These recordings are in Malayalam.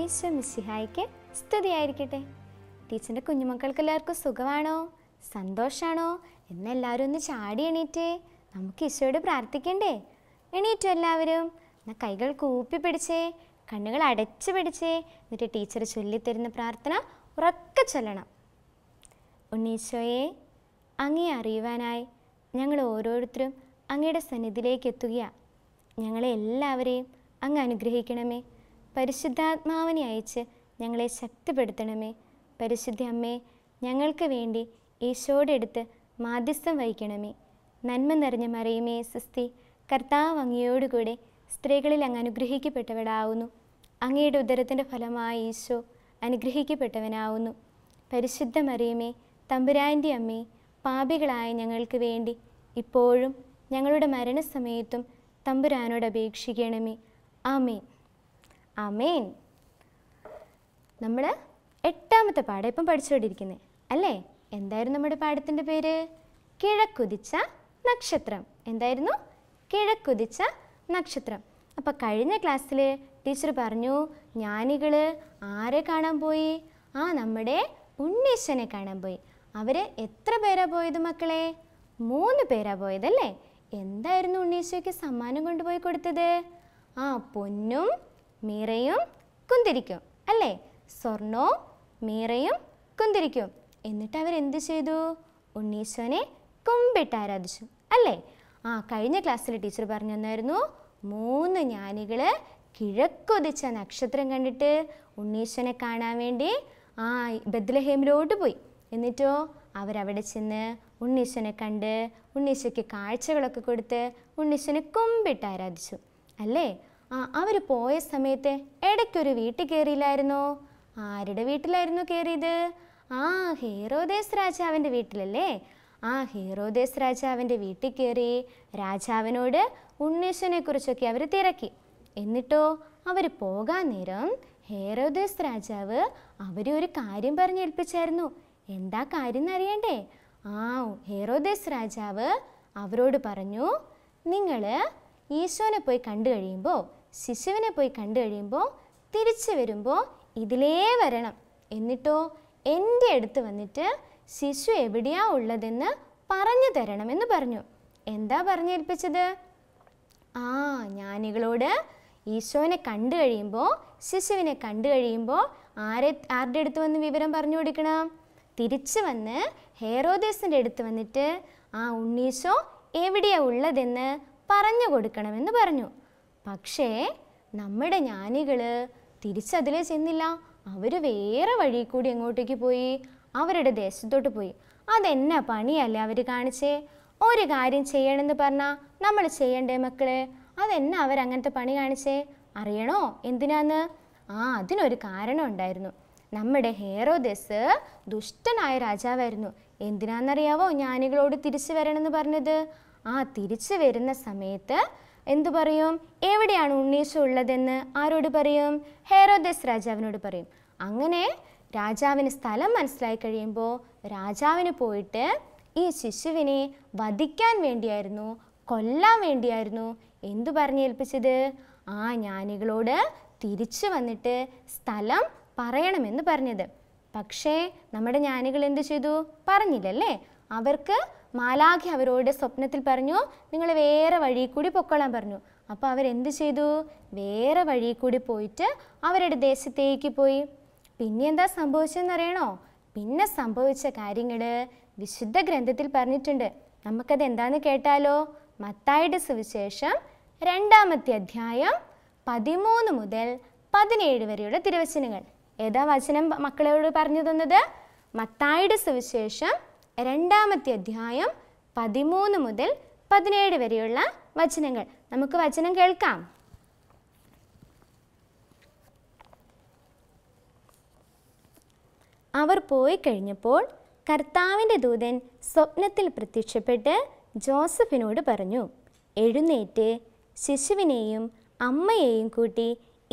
ഈശോ മിസ്സിഹായിക്ക് സ്തുതിയായിരിക്കട്ടെ ടീച്ചറിൻ്റെ കുഞ്ഞുമക്കൾക്ക് എല്ലാവർക്കും സുഖമാണോ സന്തോഷമാണോ എന്നെല്ലാവരും ഒന്ന് ചാടി എണീറ്റ് നമുക്ക് ഈശോയോട് പ്രാർത്ഥിക്കണ്ടേ എണീറ്റു എല്ലാവരും എന്നാൽ കൈകൾ കൂപ്പി പിടിച്ചേ കണ്ണുകൾ അടച്ചു പിടിച്ചേ എന്നിട്ട് ടീച്ചർ ചൊല്ലിത്തരുന്ന പ്രാർത്ഥന ഉറക്കെ ചൊല്ലണം ഉണ്ണീശോയെ അങ്ങേ അറിയുവാനായി ഞങ്ങൾ ഓരോരുത്തരും അങ്ങയുടെ സന്നിധിയിലേക്ക് എത്തുകയാണ് ഞങ്ങളെ എല്ലാവരെയും അങ്ങ് അനുഗ്രഹിക്കണമേ പരിശുദ്ധാത്മാവിനെ അയച്ച് ഞങ്ങളെ ശക്തിപ്പെടുത്തണമേ പരിശുദ്ധ അമ്മേ ഞങ്ങൾക്ക് വേണ്ടി ഈശോയുടെ അടുത്ത് മാധ്യസ്ഥം വഹിക്കണമേ നന്മ നിറഞ്ഞ മറിയുമേ സസ്തി കർത്താവ് അങ്ങയോടുകൂടെ സ്ത്രീകളിൽ അങ്ങ് അനുഗ്രഹിക്കപ്പെട്ടവളാവുന്നു അങ്ങയുടെ ഉദരത്തിൻ്റെ ഫലമായ ഈശോ അനുഗ്രഹിക്കപ്പെട്ടവനാവുന്നു പരിശുദ്ധ മറിയമേ തമ്പുരാൻ്റെ അമ്മേ പാപികളായ ഞങ്ങൾക്ക് വേണ്ടി ഇപ്പോഴും ഞങ്ങളുടെ മരണസമയത്തും തമ്പുരാനോട് അപേക്ഷിക്കണമേ ആമേ അമേൻ നമ്മൾ എട്ടാമത്തെ പാഠം ഇപ്പം പഠിച്ചുകൊണ്ടിരിക്കുന്നത് അല്ലേ എന്തായിരുന്നു നമ്മുടെ പാഠത്തിൻ്റെ പേര് കിഴക്കുതിച്ച നക്ഷത്രം എന്തായിരുന്നു കിഴക്കുതിച്ച നക്ഷത്രം അപ്പോൾ കഴിഞ്ഞ ക്ലാസ്സിൽ ടീച്ചർ പറഞ്ഞു ജ്ഞാനികൾ ആരെ കാണാൻ പോയി ആ നമ്മുടെ ഉണ്ണീശനെ കാണാൻ പോയി അവർ എത്ര പേരാ പോയത് മക്കളെ മൂന്ന് പേരാ പോയതല്ലേ എന്തായിരുന്നു ഉണ്ണീശയ്ക്ക് സമ്മാനം കൊണ്ടുപോയി കൊടുത്തത് ആ പൊന്നും മീറയും കുന്തിരിക്കും അല്ലേ സ്വർണവും മീറയും കുന്തിരിക്കും എന്നിട്ട് അവരെന്ത് ചെയ്തു ഉണ്ണീശ്വനെ കുമ്പിട്ട് ആരാധിച്ചു അല്ലേ ആ കഴിഞ്ഞ ക്ലാസ്സിൽ ടീച്ചർ പറഞ്ഞു തന്നായിരുന്നു മൂന്ന് ജ്ഞാനികൾ കിഴക്കൊതിച്ച നക്ഷത്രം കണ്ടിട്ട് ഉണ്ണീശ്വനെ കാണാൻ വേണ്ടി ആ ബദ്ലഹേമിലോട്ട് പോയി എന്നിട്ടോ അവരവിടെ ചെന്ന് ഉണ്ണീശ്വനെ കണ്ട് ഉണ്ണീശ്വയ്ക്ക് കാഴ്ചകളൊക്കെ കൊടുത്ത് ഉണ്ണീശ്വനെ കുമ്പിട്ട് ആരാധിച്ചു അല്ലേ അവർ പോയ സമയത്ത് ഇടയ്ക്കൊരു വീട്ടിൽ കയറിയില്ലായിരുന്നോ ആരുടെ വീട്ടിലായിരുന്നു കയറിയത് ആ ഹീറോദേസ് രാജാവിൻ്റെ വീട്ടിലല്ലേ ആ ഹീറോദേസ് രാജാവിൻ്റെ വീട്ടിൽ കയറി രാജാവിനോട് ഉണ്ണീഷനെക്കുറിച്ചൊക്കെ അവർ തിരക്കി എന്നിട്ടോ അവർ പോകാൻ നേരം ഹേരോദേസ് രാജാവ് അവരെ ഒരു കാര്യം പറഞ്ഞേൽപ്പിച്ചായിരുന്നു എന്താ കാര്യം എന്നറിയണ്ടേ ആ ഹേറോദേസ് രാജാവ് അവരോട് പറഞ്ഞു നിങ്ങൾ ഈശോനെ പോയി കണ്ടു കഴിയുമ്പോൾ ശിശുവിനെ പോയി കണ്ടു കഴിയുമ്പോൾ തിരിച്ചു വരുമ്പോൾ ഇതിലേ വരണം എന്നിട്ടോ എൻ്റെ അടുത്ത് വന്നിട്ട് ശിശു എവിടെയാ ഉള്ളതെന്ന് പറഞ്ഞു തരണമെന്ന് പറഞ്ഞു എന്താ പറഞ്ഞേൽപ്പിച്ചത് ആ ഞാനികളോട് ഈശോനെ കണ്ടു കഴിയുമ്പോൾ ശിശുവിനെ കണ്ടു കഴിയുമ്പോൾ ആരെ ആരുടെ അടുത്ത് വന്ന് വിവരം പറഞ്ഞു കൊടുക്കണം തിരിച്ചു വന്ന് ഹേറോദേസിൻ്റെ അടുത്ത് വന്നിട്ട് ആ ഉണ്ണീശോ എവിടെയാ ഉള്ളതെന്ന് പറഞ്ഞു കൊടുക്കണമെന്ന് പറഞ്ഞു പക്ഷേ നമ്മുടെ ജ്ഞാനികൾ തിരിച്ചതിൽ ചെന്നില്ല അവർ വേറെ വഴി കൂടി എങ്ങോട്ടേക്ക് പോയി അവരുടെ ദേശത്തോട്ട് പോയി അതെന്ന പണിയല്ലേ അവർ കാണിച്ചേ ഒരു കാര്യം ചെയ്യണമെന്ന് പറഞ്ഞാൽ നമ്മൾ ചെയ്യണ്ടേ മക്കളെ അവർ അവരങ്ങനത്തെ പണി കാണിച്ചേ അറിയണോ എന്തിനാന്ന് ആ അതിനൊരു കാരണം ഉണ്ടായിരുന്നു നമ്മുടെ ഹേറോദസ് ദുഷ്ടനായ രാജാവായിരുന്നു എന്തിനാണെന്നറിയാവോ ഞാനികളോട് തിരിച്ചു വരണമെന്ന് പറഞ്ഞത് ആ തിരിച്ചു വരുന്ന സമയത്ത് എന്തു പറയും എവിടെയാണ് ഉണ്ണീശ ഉള്ളതെന്ന് ആരോട് പറയും ഹേരോദസ് രാജാവിനോട് പറയും അങ്ങനെ രാജാവിന് സ്ഥലം മനസ്സിലായി കഴിയുമ്പോൾ രാജാവിന് പോയിട്ട് ഈ ശിശുവിനെ വധിക്കാൻ വേണ്ടിയായിരുന്നു കൊല്ലാൻ വേണ്ടിയായിരുന്നു എന്തു പറഞ്ഞേൽപ്പിച്ചത് ആ ജ്ഞാനികളോട് തിരിച്ചു വന്നിട്ട് സ്ഥലം പറയണമെന്ന് പറഞ്ഞത് പക്ഷേ നമ്മുടെ ജ്ഞാനികൾ എന്തു ചെയ്തു പറഞ്ഞില്ലല്ലേ അവർക്ക് മാലാഖി അവരോട് സ്വപ്നത്തിൽ പറഞ്ഞു നിങ്ങൾ വേറെ വഴി കൂടി പൊക്കോളാൻ പറഞ്ഞു അപ്പോൾ അവരെന്ത് ചെയ്തു വേറെ വഴി കൂടി പോയിട്ട് അവരുടെ ദേശത്തേക്ക് പോയി പിന്നെ എന്താ സംഭവിച്ചതെന്നറിയണോ പിന്നെ സംഭവിച്ച കാര്യങ്ങൾ വിശുദ്ധ ഗ്രന്ഥത്തിൽ പറഞ്ഞിട്ടുണ്ട് നമുക്കത് എന്താന്ന് കേട്ടാലോ മത്തായിട്ട് സുവിശേഷം രണ്ടാമത്തെ അധ്യായം പതിമൂന്ന് മുതൽ പതിനേഴ് വരെയുള്ള തിരുവചനങ്ങൾ ഏതാ വചനം മക്കളോട് പറഞ്ഞു തന്നത് മത്തായിട്ട് സുവിശേഷം രണ്ടാമത്തെ അധ്യായം പതിമൂന്ന് മുതൽ പതിനേഴ് വരെയുള്ള വചനങ്ങൾ നമുക്ക് വചനം കേൾക്കാം അവർ പോയി കഴിഞ്ഞപ്പോൾ കർത്താവിൻ്റെ ദൂതൻ സ്വപ്നത്തിൽ പ്രത്യക്ഷപ്പെട്ട് ജോസഫിനോട് പറഞ്ഞു എഴുന്നേറ്റ് ശിശുവിനെയും അമ്മയെയും കൂട്ടി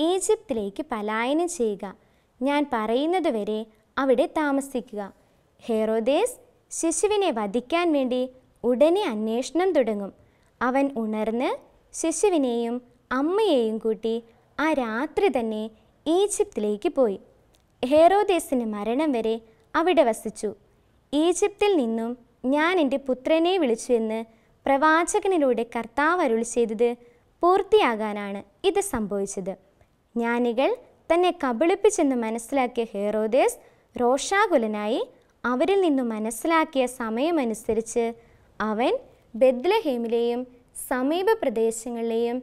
ഈജിപ്തിലേക്ക് പലായനം ചെയ്യുക ഞാൻ പറയുന്നതുവരെ അവിടെ താമസിക്കുക ഹെറോദേസ് ശിശുവിനെ വധിക്കാൻ വേണ്ടി ഉടനെ അന്വേഷണം തുടങ്ങും അവൻ ഉണർന്ന് ശിശുവിനെയും അമ്മയെയും കൂട്ടി ആ രാത്രി തന്നെ ഈജിപ്തിലേക്ക് പോയി ഹേറോദേസിന് മരണം വരെ അവിടെ വസിച്ചു ഈജിപ്തിൽ നിന്നും ഞാൻ എൻ്റെ പുത്രനെ വിളിച്ചു എന്ന് പ്രവാചകനിലൂടെ കർത്താവ് അരുൾ ചെയ്തത് പൂർത്തിയാകാനാണ് ഇത് സംഭവിച്ചത് ജ്ഞാനികൾ തന്നെ കബളിപ്പിച്ചെന്ന് മനസ്സിലാക്കിയ ഹേറോദേസ് രോഷാകുലനായി അവരിൽ നിന്നു മനസ്സിലാക്കിയ സമയമനുസരിച്ച് അവൻ ബദ്ലഹേമിലെയും സമീപ പ്രദേശങ്ങളിലെയും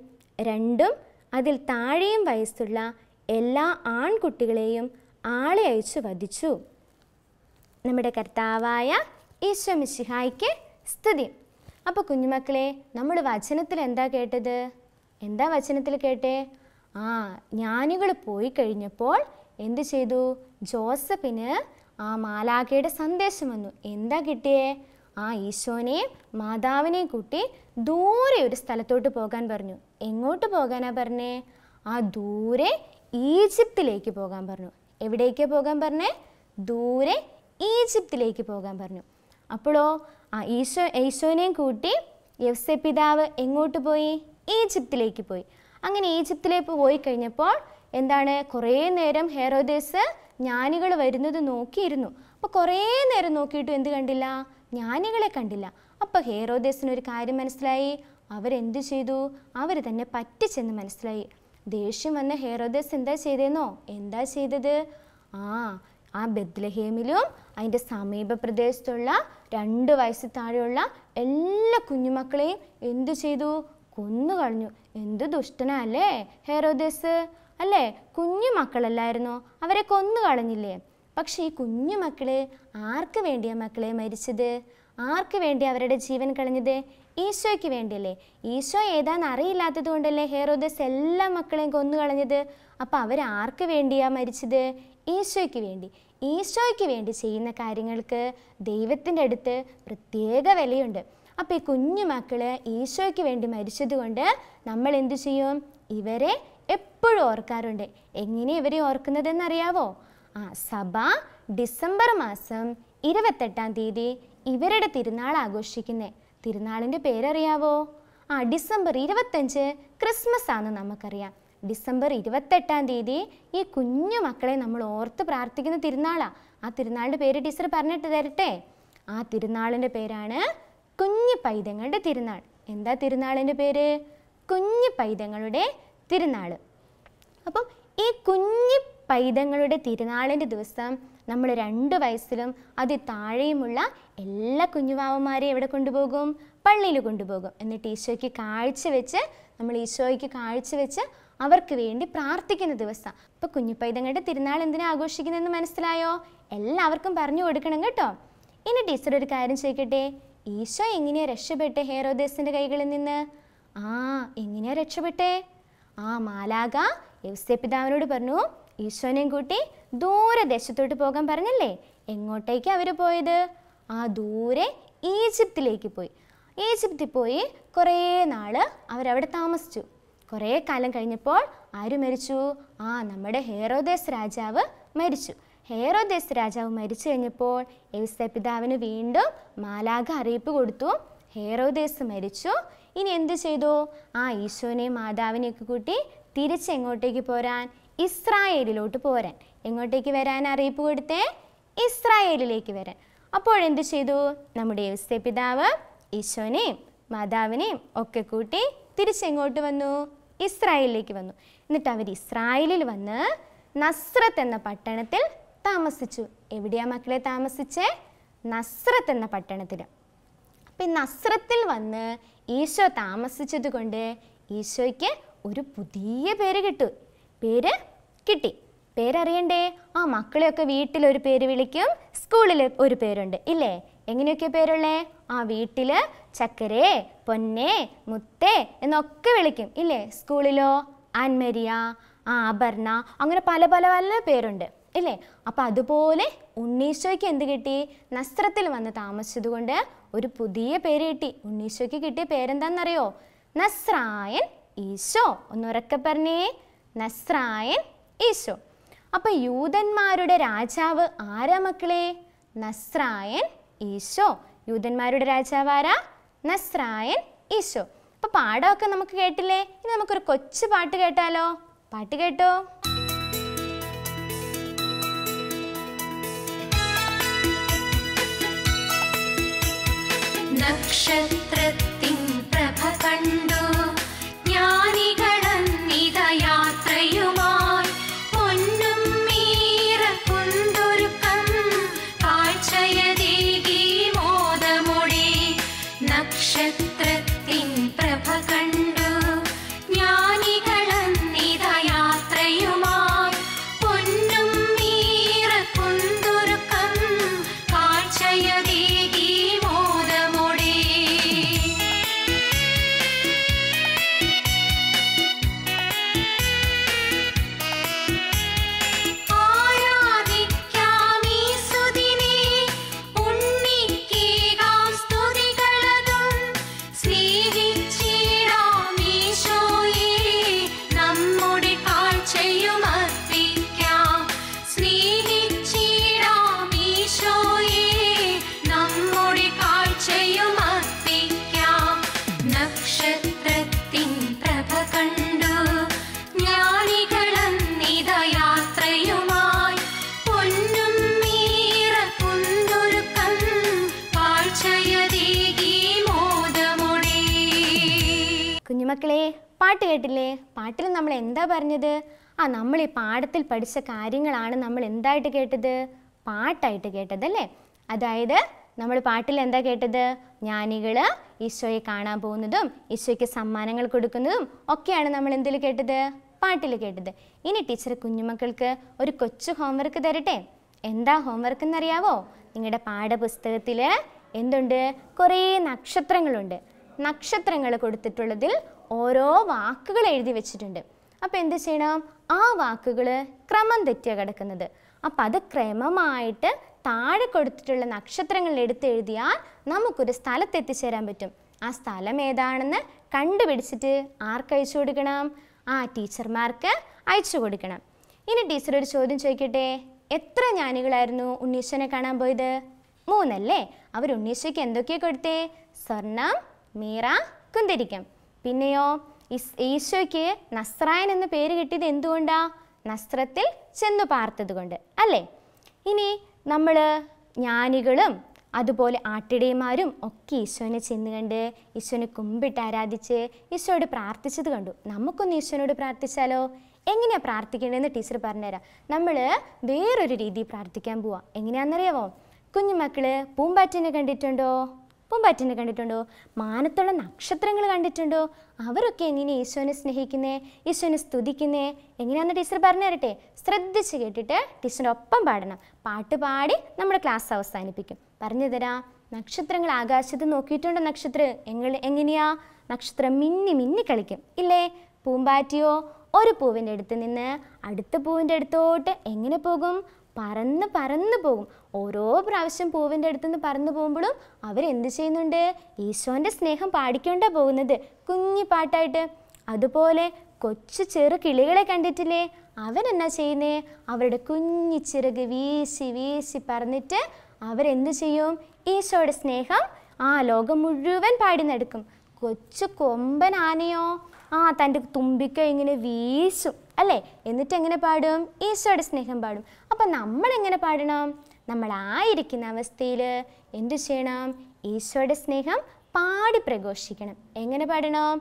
രണ്ടും അതിൽ താഴെയും വയസ്സുള്ള എല്ലാ ആൺകുട്ടികളെയും ആളെ അയച്ചു വധിച്ചു നമ്മുടെ കർത്താവായ ഈശോ മിശിഹായിക്ക് സ്തുതി അപ്പോൾ കുഞ്ഞുമക്കളെ നമ്മൾ വചനത്തിൽ എന്താ കേട്ടത് എന്താ വചനത്തിൽ കേട്ടേ ആ ജ്ഞാനികൾ പോയി കഴിഞ്ഞപ്പോൾ എന്തു ചെയ്തു ജോസഫിന് ആ മാലാഖയുടെ സന്ദേശം വന്നു എന്താ കിട്ടിയേ ആ ഈശോനെയും മാതാവിനെയും കൂട്ടി ദൂരെ ഒരു സ്ഥലത്തോട്ട് പോകാൻ പറഞ്ഞു എങ്ങോട്ട് പോകാനാ പറഞ്ഞേ ആ ദൂരെ ഈജിപ്തിലേക്ക് പോകാൻ പറഞ്ഞു എവിടേക്കാ പോകാൻ പറഞ്ഞേ ദൂരെ ഈജിപ്തിലേക്ക് പോകാൻ പറഞ്ഞു അപ്പോഴോ ആ ഈശോ ഈശോനെയും കൂട്ടി യവ്സെ പിതാവ് എങ്ങോട്ട് പോയി ഈജിപ്തിലേക്ക് പോയി അങ്ങനെ ഈജിപ്തിലേക്ക് പോയി കഴിഞ്ഞപ്പോൾ എന്താണ് കുറേ നേരം ഹെറോദേസ് ജ്ഞാനികൾ വരുന്നത് നോക്കിയിരുന്നു അപ്പോൾ കുറേ നേരം നോക്കിയിട്ടും എന്ത് കണ്ടില്ല ജ്ഞാനികളെ കണ്ടില്ല അപ്പോൾ ഹേറോദേസിന് ഒരു കാര്യം മനസ്സിലായി അവരെന്ത് ചെയ്തു അവർ തന്നെ പറ്റിച്ചെന്ന് മനസ്സിലായി ദേഷ്യം വന്ന ഹേറോദേശ് എന്താ ചെയ്തേന്നോ എന്താ ചെയ്തത് ആ ആ ബദ്ലഹേമിലും അതിൻ്റെ സമീപ പ്രദേശത്തുള്ള രണ്ട് വയസ്സ് താഴെയുള്ള എല്ലാ കുഞ്ഞുമക്കളെയും എന്തു ചെയ്തു കൊന്നു കളഞ്ഞു എന്ത് ദുഷ്ടനല്ലേ ഹേറോദേസ് അല്ലേ കുഞ്ഞു മക്കളല്ലായിരുന്നോ അവരെ കൊന്നു കളഞ്ഞില്ലേ പക്ഷേ ഈ കുഞ്ഞു മക്കളെ ആർക്ക് വേണ്ടിയാ മക്കളെ മരിച്ചത് ആർക്ക് വേണ്ടി അവരുടെ ജീവൻ കളഞ്ഞത് ഈശോയ്ക്ക് വേണ്ടിയല്ലേ ഈശോ ഏതാണെന്ന് അറിയില്ലാത്തത് കൊണ്ടല്ലേ ഹെറോദസ് എല്ലാ മക്കളെയും കൊന്നു കളഞ്ഞത് അപ്പോൾ അവർ ആർക്ക് വേണ്ടിയാ മരിച്ചത് ഈശോയ്ക്ക് വേണ്ടി ഈശോയ്ക്ക് വേണ്ടി ചെയ്യുന്ന കാര്യങ്ങൾക്ക് ദൈവത്തിൻ്റെ അടുത്ത് പ്രത്യേക വിലയുണ്ട് അപ്പോൾ ഈ കുഞ്ഞു മക്കള് ഈശോയ്ക്ക് വേണ്ടി മരിച്ചതുകൊണ്ട് നമ്മൾ എന്തു ചെയ്യും ഇവരെ എപ്പോഴും ഓർക്കാറുണ്ട് എങ്ങനെ ഇവരെ ഓർക്കുന്നതെന്നറിയാവോ ആ സഭ ഡിസംബർ മാസം ഇരുപത്തെട്ടാം തീയതി ഇവരുടെ തിരുനാൾ ആഘോഷിക്കുന്നേ തിരുനാളിൻ്റെ പേരറിയാവോ ആ ഡിസംബർ ഇരുപത്തഞ്ച് ക്രിസ്മസ് ആണ് നമുക്കറിയാം ഡിസംബർ ഇരുപത്തെട്ടാം തീയതി ഈ കുഞ്ഞു മക്കളെ നമ്മൾ ഓർത്ത് പ്രാർത്ഥിക്കുന്ന തിരുനാളാണ് ആ തിരുനാളിൻ്റെ പേര് ടീച്ചർ പറഞ്ഞിട്ട് തരട്ടെ ആ തിരുനാളിൻ്റെ പേരാണ് കുഞ്ഞു പൈതങ്ങളുടെ തിരുനാൾ എന്താ തിരുനാളിൻ്റെ പേര് കുഞ്ഞു പൈതങ്ങളുടെ തിരുനാൾ അപ്പം ഈ കുഞ്ഞു പൈതങ്ങളുടെ തിരുനാളിൻ്റെ ദിവസം നമ്മൾ രണ്ട് വയസ്സിലും അതി താഴെയുമുള്ള എല്ലാ കുഞ്ഞുവാവന്മാരെയും എവിടെ കൊണ്ടുപോകും പള്ളിയിൽ കൊണ്ടുപോകും എന്നിട്ട് ഈശോയ്ക്ക് കാഴ്ചവെച്ച് നമ്മൾ ഈശോയ്ക്ക് കാഴ്ചവെച്ച് അവർക്ക് വേണ്ടി പ്രാർത്ഥിക്കുന്ന ദിവസം അപ്പോൾ കുഞ്ഞുപൈതങ്ങളുടെ തിരുനാൾ എന്തിനാ ആഘോഷിക്കുന്നതെന്ന് മനസ്സിലായോ എല്ലാവർക്കും പറഞ്ഞു കൊടുക്കണം കേട്ടോ ഇനി ടീച്ചർ ഒരു കാര്യം ചോദിക്കട്ടെ ഈശോ എങ്ങനെയാ രക്ഷപ്പെട്ടെ ഹേറോദേസിന്റെ കൈകളിൽ നിന്ന് ആ എങ്ങനെയാ രക്ഷപ്പെട്ടെ ആ മാലാക യവസ്യ പിതാവിനോട് പറഞ്ഞു ഈശോനെയും കൂട്ടി ദൂരദേശത്തോട്ട് പോകാൻ പറഞ്ഞല്ലേ എങ്ങോട്ടേക്ക് അവർ പോയത് ആ ദൂരെ ഈജിപ്തിലേക്ക് പോയി ഈജിപ്തിൽ പോയി കുറേ നാൾ അവരവിടെ താമസിച്ചു കുറേ കാലം കഴിഞ്ഞപ്പോൾ ആര് മരിച്ചു ആ നമ്മുടെ ഹേറോദേസ് രാജാവ് മരിച്ചു ഹേറോദേശ രാജാവ് മരിച്ചു കഴിഞ്ഞപ്പോൾ എവിസ പിതാവിന് വീണ്ടും മാലാഖ അറിയിപ്പ് കൊടുത്തു ഹേറോദേശ് മരിച്ചു ഇനി എന്ത് ചെയ്തു ആ ഈശോനെയും മാതാവിനെയൊക്കെ കൂട്ടി തിരിച്ച് എങ്ങോട്ടേക്ക് പോരാൻ ഇസ്രായേലിലോട്ട് പോരാൻ എങ്ങോട്ടേക്ക് വരാൻ അറിയിപ്പ് കൊടുത്തേ ഇസ്രായേലിലേക്ക് വരാൻ അപ്പോഴെന്ത് ചെയ്തു നമ്മുടെ എവിസ പിതാവ് ഈശോനെയും മാതാവിനെയും ഒക്കെ കൂട്ടി തിരിച്ചെങ്ങോട്ട് വന്നു ഇസ്രായേലിലേക്ക് വന്നു എന്നിട്ട് അവർ ഇസ്രായേലിൽ വന്ന് നസ്രത്ത് എന്ന പട്ടണത്തിൽ താമസിച്ചു എവിടെയാ മക്കളെ താമസിച്ചേ നസ്രത്ത് എന്ന പട്ടണത്തിൽ അപ്പം ഈ നസ്രത്തിൽ വന്ന് ഈശോ താമസിച്ചത് കൊണ്ട് ഈശോയ്ക്ക് ഒരു പുതിയ പേര് കിട്ടു പേര് കിട്ടി പേരറിയണ്ടേ ആ മക്കളെയൊക്കെ ഒരു പേര് വിളിക്കും സ്കൂളിൽ ഒരു പേരുണ്ട് ഇല്ലേ എങ്ങനെയൊക്കെ പേരുള്ളേ ആ വീട്ടിൽ ചക്കരേ പൊന്നേ മുത്തേ എന്നൊക്കെ വിളിക്കും ഇല്ലേ സ്കൂളിലോ ആൻമരിയ അപർണ അങ്ങനെ പല പല പല പേരുണ്ട് ഇല്ലേ അപ്പോൾ അതുപോലെ ഉണ്ണീശോയ്ക്ക് എന്ത് കിട്ടി നസ്ത്രത്തിൽ വന്ന് താമസിച്ചതുകൊണ്ട് ഒരു പുതിയ പേര് കിട്ടി ഉണ്ണീശോയ്ക്ക് കിട്ടിയ പേരെന്താണെന്നറിയോ നസ്രായൻ ഈശോ ഒന്നുറക്കെ പറഞ്ഞേ നസ്രായൻ ഈശോ അപ്പോൾ യൂതന്മാരുടെ രാജാവ് ആരാ മക്കളെ നസ്രായൻ ഈശോ യൂതന്മാരുടെ രാജാവ് ആരാ നസ്രായൻ ഈശോ അപ്പോൾ പാടമൊക്കെ നമുക്ക് കേട്ടില്ലേ ഇനി നമുക്കൊരു കൊച്ചു പാട്ട് കേട്ടാലോ പാട്ട് കേട്ടോ नक्षत्रतिं प्रभकण्डू മക്കളെ പാട്ട് കേട്ടില്ലേ പാട്ടിൽ നമ്മൾ എന്താ പറഞ്ഞത് ആ നമ്മൾ ഈ പാഠത്തിൽ പഠിച്ച കാര്യങ്ങളാണ് നമ്മൾ എന്തായിട്ട് കേട്ടത് പാട്ടായിട്ട് അല്ലേ അതായത് നമ്മൾ പാട്ടിൽ എന്താ കേട്ടത് ജ്ഞാനികൾ ഈശോയെ കാണാൻ പോകുന്നതും ഈശോയ്ക്ക് സമ്മാനങ്ങൾ കൊടുക്കുന്നതും ഒക്കെയാണ് നമ്മൾ എന്തിൽ കേട്ടത് പാട്ടിൽ കേട്ടത് ഇനി ടീച്ചർ കുഞ്ഞുമക്കൾക്ക് ഒരു കൊച്ചു ഹോംവർക്ക് തരട്ടെ എന്താ ഹോംവർക്ക് എന്നറിയാവോ നിങ്ങളുടെ പാഠപുസ്തകത്തിൽ എന്തുണ്ട് കുറേ നക്ഷത്രങ്ങളുണ്ട് നക്ഷത്രങ്ങൾ കൊടുത്തിട്ടുള്ളതിൽ ഓരോ വാക്കുകൾ എഴുതി വെച്ചിട്ടുണ്ട് അപ്പോൾ എന്ത് ചെയ്യണം ആ വാക്കുകൾ ക്രമം തെറ്റിയാണ് കിടക്കുന്നത് അപ്പം അത് ക്രമമായിട്ട് താഴെ കൊടുത്തിട്ടുള്ള നക്ഷത്രങ്ങൾ എടുത്ത് എഴുതിയാൽ നമുക്കൊരു സ്ഥലത്ത് എത്തിച്ചേരാൻ പറ്റും ആ സ്ഥലം ഏതാണെന്ന് കണ്ടുപിടിച്ചിട്ട് ആർക്ക് അയച്ചു കൊടുക്കണം ആ ടീച്ചർമാർക്ക് അയച്ചു കൊടുക്കണം ഇനി ടീച്ചർ ഒരു ചോദ്യം ചോദിക്കട്ടെ എത്ര ജ്ഞാനികളായിരുന്നു ഉണ്ണീശ്വനെ കാണാൻ പോയത് മൂന്നല്ലേ അവർ ഉണ്ണീശ്വയ്ക്ക് എന്തൊക്കെയാണ് കൊടുത്തേ സ്വർണം മീറ കുന്തിരിക്കം പിന്നെയോ ഈശോയ്ക്ക് നസ്രായൻ എന്ന പേര് കിട്ടിയത് എന്തുകൊണ്ടാ നസ്രത്തിൽ ചെന്നു പാർത്തതുകൊണ്ട് അല്ലേ ഇനി നമ്മൾ ജ്ഞാനികളും അതുപോലെ ആട്ടിടയന്മാരും ഒക്കെ ഈശോനെ ചെന്ന് കണ്ട് ഈശോനെ കുമ്പിട്ട് ആരാധിച്ച് ഈശോയോട് പ്രാർത്ഥിച്ചത് കണ്ടു നമുക്കൊന്ന് ഈശോനോട് പ്രാർത്ഥിച്ചാലോ എങ്ങനെയാണ് പ്രാർത്ഥിക്കേണ്ടതെന്ന് ടീച്ചർ പറഞ്ഞുതരാം നമ്മൾ വേറൊരു രീതി പ്രാർത്ഥിക്കാൻ പോവാം എങ്ങനെയാണെന്നറിയാവോ കുഞ്ഞുമക്കള് പൂമ്പാറ്റിനെ കണ്ടിട്ടുണ്ടോ പൂമ്പാറ്റനെ കണ്ടിട്ടുണ്ടോ മാനത്തുള്ള നക്ഷത്രങ്ങൾ കണ്ടിട്ടുണ്ടോ അവരൊക്കെ എങ്ങനെ ഈശോനെ സ്നേഹിക്കുന്നേ ഈശോനെ സ്തുതിക്കുന്നേ എങ്ങനെയാണെന്ന് ടീച്ചർ പറഞ്ഞു തരട്ടെ ശ്രദ്ധിച്ച് കേട്ടിട്ട് ടീച്ചറിൻ്റെ ഒപ്പം പാടണം പാട്ട് പാടി നമ്മുടെ ക്ലാസ് അവസാനിപ്പിക്കും പറഞ്ഞു തരാം നക്ഷത്രങ്ങൾ ആകാശത്ത് നോക്കിയിട്ടുണ്ടോ നക്ഷത്രം എങ്ങൾ എങ്ങനെയാ നക്ഷത്രം മിന്നി മിന്നി കളിക്കും ഇല്ലേ പൂമ്പാറ്റിയോ ഒരു പൂവിൻ്റെ അടുത്ത് നിന്ന് അടുത്ത പൂവിൻ്റെ അടുത്തോട്ട് എങ്ങനെ പോകും പറന്ന് പറന്ന് പോകും ഓരോ പ്രാവശ്യം പൂവിൻ്റെ അടുത്തുനിന്ന് പറന്നു പോകുമ്പോഴും അവരെന്ത് ചെയ്യുന്നുണ്ട് ഈശോൻ്റെ സ്നേഹം പാടിക്കൊണ്ടാണ് പോകുന്നത് കുഞ്ഞി പാട്ടായിട്ട് അതുപോലെ കൊച്ചു ചെറു കിളികളെ കണ്ടിട്ടില്ലേ അവൻ എന്നാ ചെയ്യുന്നേ അവരുടെ കുഞ്ഞി ചിറക് വീശി വീശി പറഞ്ഞിട്ട് അവരെന്ത് ചെയ്യും ഈശോയുടെ സ്നേഹം ആ ലോകം മുഴുവൻ പാടി നടക്കും കൊച്ചു കൊമ്പൻ ആനയോ ആ തൻ്റെ തുമ്പിക്ക ഇങ്ങനെ വീശും അല്ലേ എന്നിട്ട് എങ്ങനെ പാടും ഈശോയുടെ സ്നേഹം പാടും അപ്പം നമ്മളെങ്ങനെ പാടണം നമ്മൾ ആയിരിക്കുന്ന അവസ്ഥയിൽ എന്തു ചെയ്യണം ഈശോയുടെ സ്നേഹം പാടി പ്രഘോഷിക്കണം എങ്ങനെ പാടണം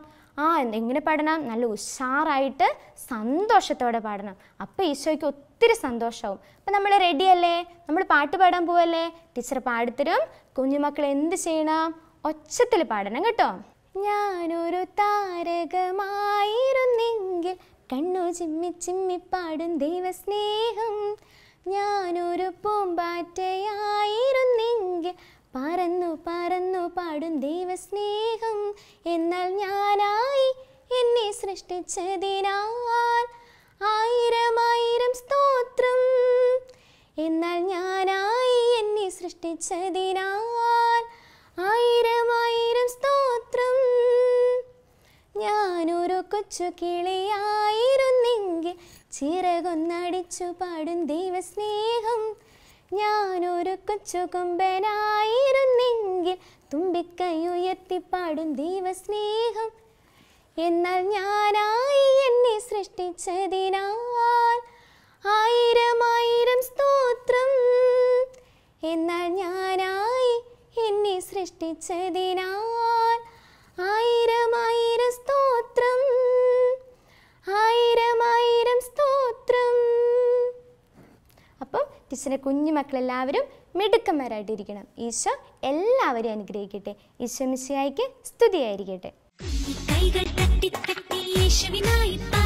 ആ എങ്ങനെ പാടണം നല്ല ഉഷാറായിട്ട് സന്തോഷത്തോടെ പാടണം അപ്പോൾ ഈശോയ്ക്ക് ഒത്തിരി സന്തോഷമാവും അപ്പം നമ്മൾ റെഡിയല്ലേ നമ്മൾ പാട്ട് പാടാൻ പോവല്ലേ ടീച്ചർ പാടിത്തരും കുഞ്ഞുമക്കൾ എന്ത് ചെയ്യണം ഒച്ചത്തിൽ പാടണം കേട്ടോ ഞാനൊരു താരകമായിരുന്നെങ്കിൽ കണ്ണു ചിമ്മി ചിമ്മി പാടും ദൈവസ്നേഹം ഞാനൊരു പൂമ്പാറ്റയായിരുന്നെങ്കിൽ പറന്നു പറന്നു പാടും ദൈവസ്നേഹം എന്നാൽ ഞാനായി എന്നെ സൃഷ്ടിച്ചതിനാൽ ആയിരം ആയിരം സ്തോത്രം എന്നാൽ ഞാനായി എന്നെ സൃഷ്ടിച്ചതിനാൽ ആയിരം ആയിരം സ്തോത്രം ഞാനൊരു കൊച്ചു കിളിയായിരുന്നെങ്കിൽ ചിറകൊന്നടിച്ചു പാടും ദൈവസ്നേഹം ഞാനൊരു കൊച്ചു കൊമ്പനായിരുന്നെങ്കിൽ തുമ്പിക്കൈ ഉയർത്തി പാടും ദൈവസ്നേഹം എന്നാൽ ഞാനായി എന്നെ സൃഷ്ടിച്ചതിനാൽ ആയിരം ആയിരം സ്തോത്രം എന്നാൽ ഞാനായി എന്നെ സൃഷ്ടിച്ചതിനാൽ ആയിരം ആയിരം സ്തോത്രം ആയിരം ടീച്ചറിൻ്റെ മക്കളെല്ലാവരും മിടുക്കന്മാരായിട്ടിരിക്കണം ഈശോ എല്ലാവരും അനുഗ്രഹിക്കട്ടെ ഈശോ മിശിയായിക്ക് സ്തുതിയായിരിക്കട്ടെ കൈകൾ തട്ടി തട്ടി യേശുവിനായി